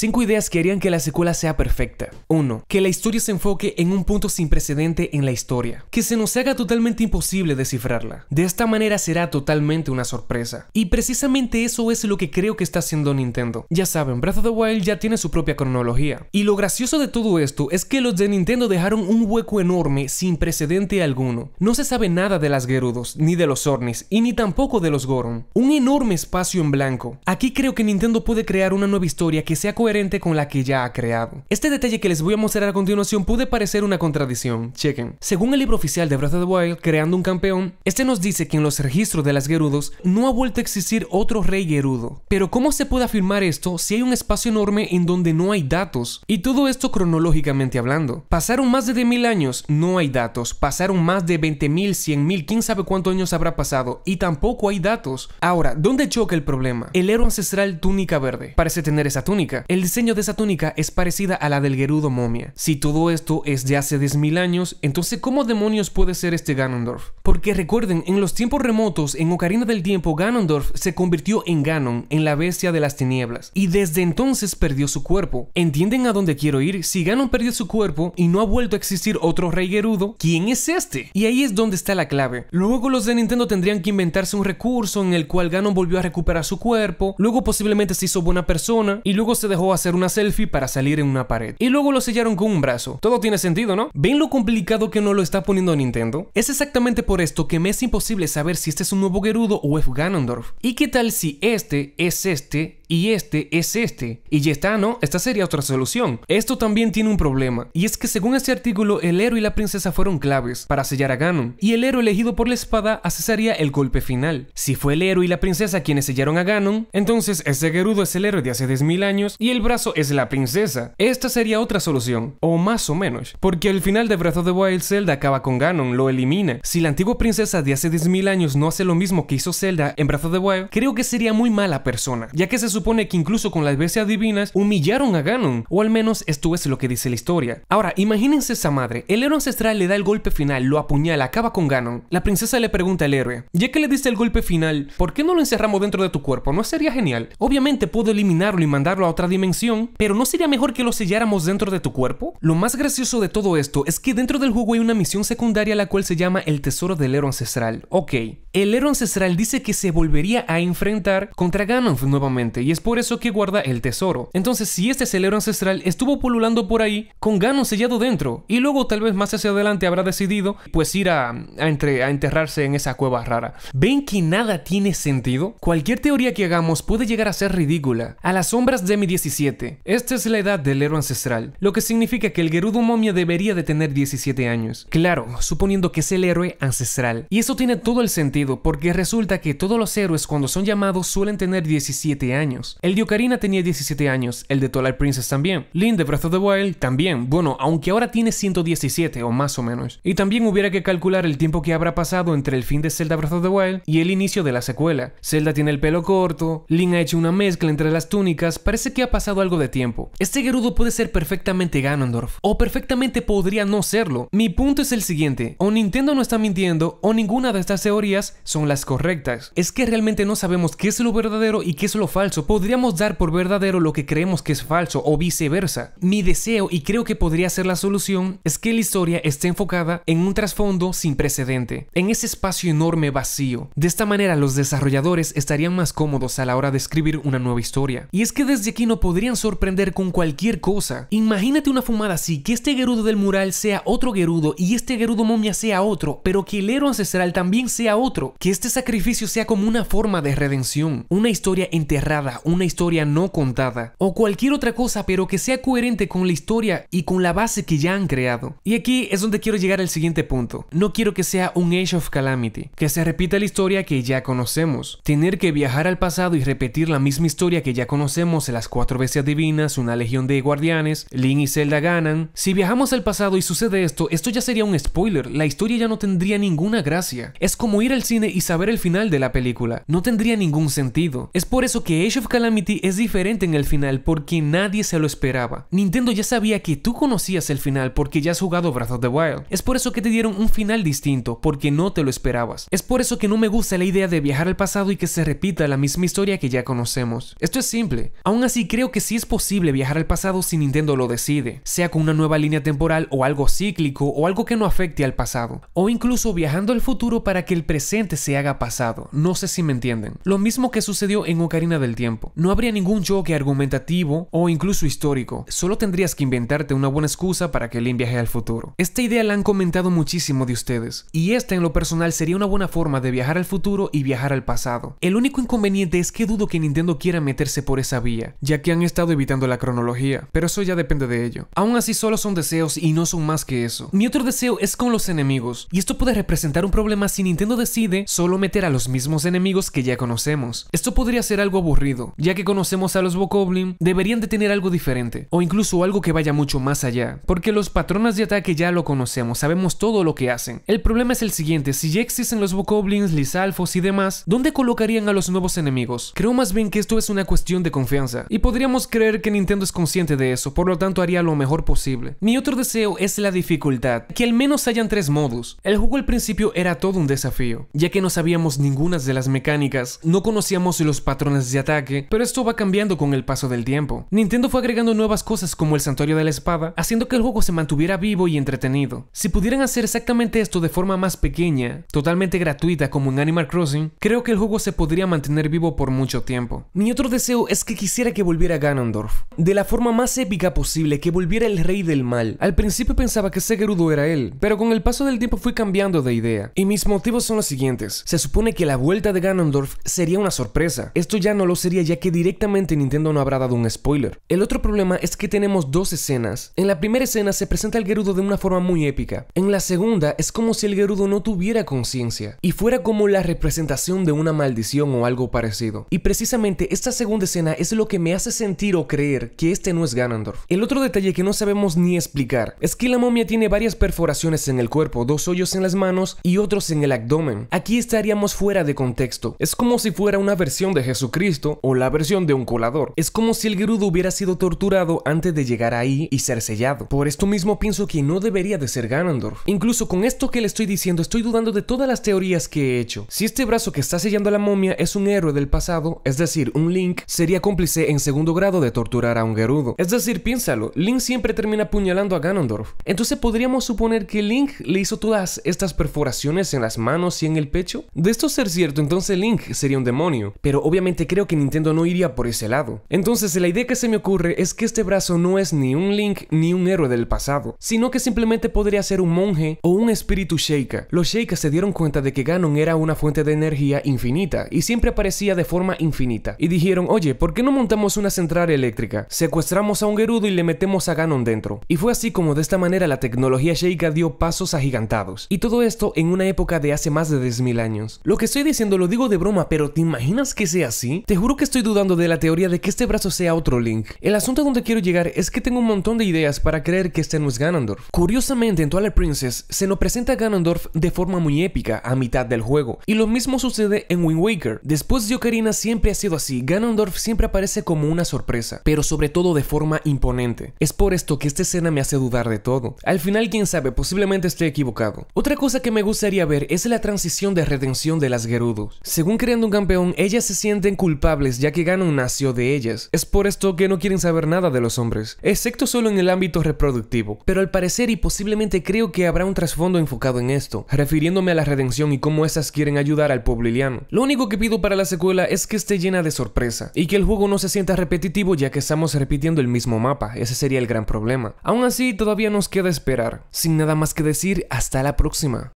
Cinco ideas que harían que la secuela sea perfecta. 1. Que la historia se enfoque en un punto sin precedente en la historia. Que se nos haga totalmente imposible descifrarla. De esta manera será totalmente una sorpresa. Y precisamente eso es lo que creo que está haciendo Nintendo. Ya saben, Breath of the Wild ya tiene su propia cronología. Y lo gracioso de todo esto es que los de Nintendo dejaron un hueco enorme sin precedente alguno. No se sabe nada de las Gerudos, ni de los Ornis, y ni tampoco de los Goron. Un enorme espacio en blanco. Aquí creo que Nintendo puede crear una nueva historia que sea coherente con la que ya ha creado. Este detalle que les voy a mostrar a continuación puede parecer una contradicción, chequen. Según el libro oficial de Breath of the Wild, Creando un Campeón, este nos dice que en los registros de las Gerudos no ha vuelto a existir otro rey Gerudo. Pero ¿cómo se puede afirmar esto si hay un espacio enorme en donde no hay datos? Y todo esto cronológicamente hablando. Pasaron más de 10.000 años, no hay datos. Pasaron más de 20.000, 100.000, quién sabe cuántos años habrá pasado y tampoco hay datos. Ahora, ¿dónde choca el problema? El héroe ancestral túnica verde. Parece tener esa túnica. El diseño de esa túnica es parecida a la del Gerudo momia. Si todo esto es de hace 10.000 años, entonces ¿cómo demonios puede ser este Ganondorf? Porque recuerden, en los tiempos remotos, en Ocarina del Tiempo, Ganondorf se convirtió en Ganon, en la bestia de las tinieblas, y desde entonces perdió su cuerpo. ¿Entienden a dónde quiero ir? Si Ganon perdió su cuerpo y no ha vuelto a existir otro rey Gerudo, ¿quién es este? Y ahí es donde está la clave. Luego los de Nintendo tendrían que inventarse un recurso en el cual Ganon volvió a recuperar su cuerpo, luego posiblemente se hizo buena persona y luego se dejó hacer una selfie para salir en una pared. Y luego lo sellaron con un brazo. Todo tiene sentido, ¿no? ¿Ven lo complicado que no lo está poniendo Nintendo? Es exactamente por esto que me es imposible saber si este es un nuevo Gerudo o es Ganondorf. ¿Y qué tal si este es este y este es este. Y ya está, ¿no? Esta sería otra solución. Esto también tiene un problema, y es que según este artículo, el héroe y la princesa fueron claves para sellar a Ganon, y el héroe elegido por la espada asesaría el golpe final. Si fue el héroe y la princesa quienes sellaron a Ganon, entonces ese Gerudo es el héroe de hace 10.000 años y el brazo es la princesa. Esta sería otra solución, o más o menos, porque al final de Breath of the Wild Zelda acaba con Ganon, lo elimina. Si la antigua princesa de hace 10.000 años no hace lo mismo que hizo Zelda en Breath of the Wild, creo que sería muy mala persona, ya que se supone que incluso con las bestias divinas humillaron a Ganon, o al menos esto es lo que dice la historia. Ahora, imagínense esa madre, el héroe ancestral le da el golpe final, lo apuñala, acaba con Ganon. La princesa le pregunta al héroe, ya que le diste el golpe final, ¿por qué no lo encerramos dentro de tu cuerpo? ¿No sería genial? Obviamente puedo eliminarlo y mandarlo a otra dimensión, pero ¿no sería mejor que lo selláramos dentro de tu cuerpo? Lo más gracioso de todo esto es que dentro del juego hay una misión secundaria la cual se llama el tesoro del héroe ancestral. Ok, el héroe ancestral dice que se volvería a enfrentar contra Ganon nuevamente y es por eso que guarda el tesoro. Entonces, si este celero ancestral estuvo pululando por ahí con Ganon sellado dentro, y luego tal vez más hacia adelante habrá decidido pues ir a, entre, a enterrarse en esa cueva rara. ¿Ven que nada tiene sentido? Cualquier teoría que hagamos puede llegar a ser ridícula. A las sombras de mi 17, esta es la edad del héroe ancestral, lo que significa que el Gerudo Momia debería de tener 17 años. Claro, suponiendo que es el héroe ancestral. Y eso tiene todo el sentido, porque resulta que todos los héroes cuando son llamados suelen tener 17 años. El de Ocarina tenía 17 años, el de Twilight Princess también. Link de Breath of the Wild también, bueno, aunque ahora tiene 117 o más o menos. Y también hubiera que calcular el tiempo que habrá pasado entre el fin de Zelda Breath of the Wild y el inicio de la secuela. Zelda tiene el pelo corto, Link ha hecho una mezcla entre las túnicas, parece que ha pasado algo de tiempo. Este Gerudo puede ser perfectamente Ganondorf, o perfectamente podría no serlo. Mi punto es el siguiente, o Nintendo no está mintiendo, o ninguna de estas teorías son las correctas. Es que realmente no sabemos qué es lo verdadero y qué es lo falso, podríamos dar por verdadero lo que creemos que es falso o viceversa. Mi deseo, y creo que podría ser la solución, es que la historia esté enfocada en un trasfondo sin precedente, en ese espacio enorme vacío. De esta manera los desarrolladores estarían más cómodos a la hora de escribir una nueva historia. Y es que desde aquí no podrían sorprender con cualquier cosa. Imagínate una fumada así, que este Gerudo del mural sea otro Gerudo y este Gerudo momia sea otro, pero que el héroe ancestral también sea otro, que este sacrificio sea como una forma de redención, una historia enterrada una historia no contada o cualquier otra cosa pero que sea coherente con la historia y con la base que ya han creado. Y aquí es donde quiero llegar al siguiente punto. No quiero que sea un Age of Calamity, que se repita la historia que ya conocemos. Tener que viajar al pasado y repetir la misma historia que ya conocemos, en las cuatro bestias divinas, una legión de guardianes, Link y Zelda ganan. Si viajamos al pasado y sucede esto, esto ya sería un spoiler, la historia ya no tendría ninguna gracia. Es como ir al cine y saber el final de la película, no tendría ningún sentido. Es por eso que Age Calamity es diferente en el final porque nadie se lo esperaba. Nintendo ya sabía que tú conocías el final porque ya has jugado Breath of the Wild. Es por eso que te dieron un final distinto, porque no te lo esperabas. Es por eso que no me gusta la idea de viajar al pasado y que se repita la misma historia que ya conocemos. Esto es simple. Aún así creo que sí es posible viajar al pasado si Nintendo lo decide, sea con una nueva línea temporal o algo cíclico o algo que no afecte al pasado, o incluso viajando al futuro para que el presente se haga pasado. No sé si me entienden. Lo mismo que sucedió en Ocarina del Tiempo. No habría ningún choque argumentativo o incluso histórico, solo tendrías que inventarte una buena excusa para que Link viaje al futuro. Esta idea la han comentado muchísimo de ustedes, y esta en lo personal sería una buena forma de viajar al futuro y viajar al pasado. El único inconveniente es que dudo que Nintendo quiera meterse por esa vía, ya que han estado evitando la cronología, pero eso ya depende de ello. Aún así solo son deseos y no son más que eso. Mi otro deseo es con los enemigos, y esto puede representar un problema si Nintendo decide solo meter a los mismos enemigos que ya conocemos. Esto podría ser algo aburrido ya que conocemos a los Bokoblin, deberían de tener algo diferente, o incluso algo que vaya mucho más allá, porque los patrones de ataque ya lo conocemos, sabemos todo lo que hacen. El problema es el siguiente, si ya existen los Bokoblins, Lizalfos y demás, ¿dónde colocarían a los nuevos enemigos? Creo más bien que esto es una cuestión de confianza, y podríamos creer que Nintendo es consciente de eso, por lo tanto haría lo mejor posible. Mi otro deseo es la dificultad, que al menos hayan tres modos. El juego al principio era todo un desafío, ya que no sabíamos ninguna de las mecánicas, no conocíamos los patrones de ataque, pero esto va cambiando con el paso del tiempo. Nintendo fue agregando nuevas cosas como el santuario de la espada, haciendo que el juego se mantuviera vivo y entretenido. Si pudieran hacer exactamente esto de forma más pequeña, totalmente gratuita como en Animal Crossing, creo que el juego se podría mantener vivo por mucho tiempo. Mi otro deseo es que quisiera que volviera Ganondorf, de la forma más épica posible, que volviera el rey del mal. Al principio pensaba que Gerudo era él, pero con el paso del tiempo fui cambiando de idea. Y mis motivos son los siguientes. Se supone que la vuelta de Ganondorf sería una sorpresa. Esto ya no lo sería ya que directamente Nintendo no habrá dado un spoiler. El otro problema es que tenemos dos escenas. En la primera escena se presenta el Gerudo de una forma muy épica. En la segunda es como si el Gerudo no tuviera conciencia y fuera como la representación de una maldición o algo parecido. Y precisamente esta segunda escena es lo que me hace sentir o creer que este no es Ganondorf. El otro detalle que no sabemos ni explicar es que la momia tiene varias perforaciones en el cuerpo, dos hoyos en las manos y otros en el abdomen. Aquí estaríamos fuera de contexto. Es como si fuera una versión de Jesucristo la versión de un colador. Es como si el Gerudo hubiera sido torturado antes de llegar ahí y ser sellado. Por esto mismo pienso que no debería de ser Ganondorf. Incluso con esto que le estoy diciendo estoy dudando de todas las teorías que he hecho. Si este brazo que está sellando a la momia es un héroe del pasado, es decir, un Link, sería cómplice en segundo grado de torturar a un Gerudo. Es decir, piénsalo, Link siempre termina apuñalando a Ganondorf. Entonces podríamos suponer que Link le hizo todas estas perforaciones en las manos y en el pecho. De esto ser cierto, entonces Link sería un demonio. Pero obviamente creo que Nintendo no iría por ese lado. Entonces la idea que se me ocurre es que este brazo no es ni un Link ni un héroe del pasado, sino que simplemente podría ser un monje o un espíritu Sheikah. Los Sheikah se dieron cuenta de que Ganon era una fuente de energía infinita y siempre aparecía de forma infinita. Y dijeron, oye, ¿por qué no montamos una central eléctrica? Secuestramos a un Gerudo y le metemos a Ganon dentro. Y fue así como de esta manera la tecnología Sheikah dio pasos agigantados. Y todo esto en una época de hace más de 10.000 años. Lo que estoy diciendo lo digo de broma, pero ¿te imaginas que sea así? Te juro que estoy dudando de la teoría de que este brazo sea otro Link. El asunto donde quiero llegar es que tengo un montón de ideas para creer que este no es Ganondorf. Curiosamente, en Twilight Princess se nos presenta Ganondorf de forma muy épica a mitad del juego, y lo mismo sucede en Wind Waker. Después de Ocarina siempre ha sido así, Ganondorf siempre aparece como una sorpresa, pero sobre todo de forma imponente. Es por esto que esta escena me hace dudar de todo. Al final, quién sabe, posiblemente esté equivocado. Otra cosa que me gustaría ver es la transición de redención de las Gerudos. Según creando un campeón, ellas se sienten culpables ya que Ganon nació de ellas. Es por esto que no quieren saber nada de los hombres, excepto solo en el ámbito reproductivo. Pero al parecer y posiblemente creo que habrá un trasfondo enfocado en esto, refiriéndome a la redención y cómo esas quieren ayudar al pueblo iliano. Lo único que pido para la secuela es que esté llena de sorpresa y que el juego no se sienta repetitivo ya que estamos repitiendo el mismo mapa, ese sería el gran problema. Aún así, todavía nos queda esperar. Sin nada más que decir, hasta la próxima.